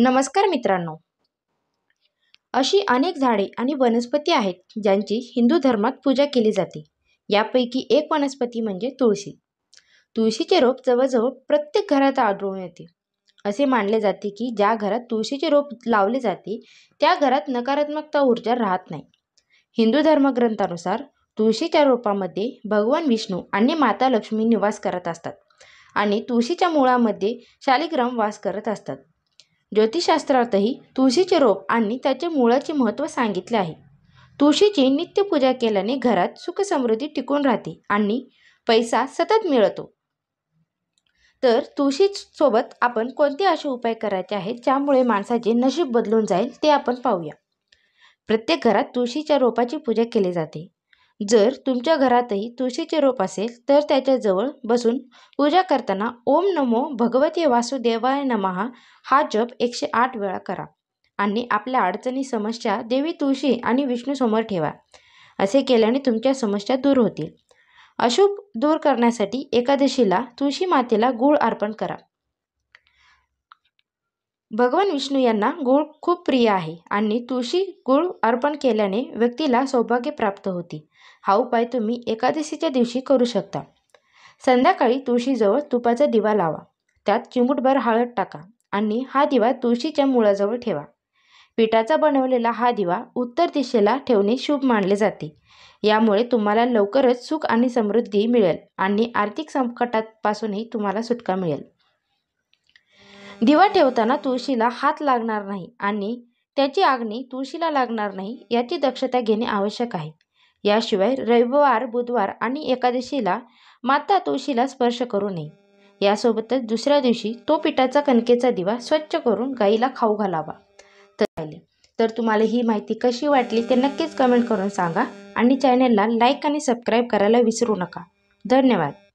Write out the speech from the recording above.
नमस्कार मित्रांनो अशी अनेक झाडे आणि वनस्पती आहेत ज्यांची हिंदू धर्मात पूजा केली जाते यापैकी एक वनस्पती म्हणजे तुळशी तुळशीचे रोप जवळजवळ प्रत्येक घरात आढळून येते असे मानले जाते की ज्या घरात तुळशीचे रोप लावले जाते त्या घरात नकारात्मकता ऊर्जा राहत नाही हिंदू धर्मग्रंथानुसार तुळशीच्या रोपामध्ये भगवान विष्णू आणि माता लक्ष्मी निवास करत असतात आणि तुळशीच्या मुळामध्ये शालिग्राम वास करत असतात ज्योतिषशास्त्रातही तुळशीचे रोप आणि त्याचे मुळाचे महत्त्व सांगितले आहे तुळशीची नित्य पूजा केल्याने घरात सुखसमृद्धी टिकून राहते आणि पैसा सतत मिळतो तर तुळशीसोबत आपण कोणते असे उपाय करायचे आहेत ज्यामुळे माणसाचे नशीब बदलून जाईल ते आपण पाहूया प्रत्येक घरात तुळशीच्या रोपाची पूजा केली जाते जर तुमच्या घरातही तुळशीचे रोप असेल तर त्याच्याजवळ बसून पूजा करताना ओम नमो भगवती वासुदेवाय नमः हा जप एकशे आठ वेळा करा आणि आपल्या अडचणी समस्या देवी तुळशी आणि विष्णूसमोर ठेवा असे केल्याने तुमच्या समस्या दूर होतील अशुभ दूर करण्यासाठी एकादशीला तुळशी मातेला गुळ अर्पण करा भगवान विष्णू यांना गूळ खूप प्रिय आहे आणि तुळशी गुळ अर्पण केल्याने व्यक्तीला सौभाग्य प्राप्त होते हा उपाय तुम्ही एकादशीच्या दिवशी करू शकता संध्याकाळी तुळशीजवळ तुपाचा दिवा लावा त्यात चिमूटभर हळद टाका आणि हा दिवा तुळशीच्या मुळाजवळ ठेवा पिठाचा बनवलेला हा दिवा उत्तर दिशेला ठेवणे शुभ मानले जाते यामुळे तुम्हाला लवकरच सुख आणि समृद्धी मिळेल आणि आर्थिक संकटापासूनही तुम्हाला सुटका मिळेल दिवा ठेवताना तुळशीला हात लागणार नाही आणि त्याची आगणी तुळशीला लागणार नाही याची दक्षता घेणे आवश्यक आहे याशिवाय रविवार बुधवार आणि एकादशीला माता तुळशीला स्पर्श करू नये यासोबतच दुसऱ्या दिवशी तो पिठाचा कणकेचा दिवा स्वच्छ करून गाईला खाऊ घालावा तर तर तुम्हाला ही माहिती कशी वाटली ते नक्कीच कमेंट करून सांगा आणि चॅनलला लाईक आणि सबस्क्राईब करायला विसरू नका धन्यवाद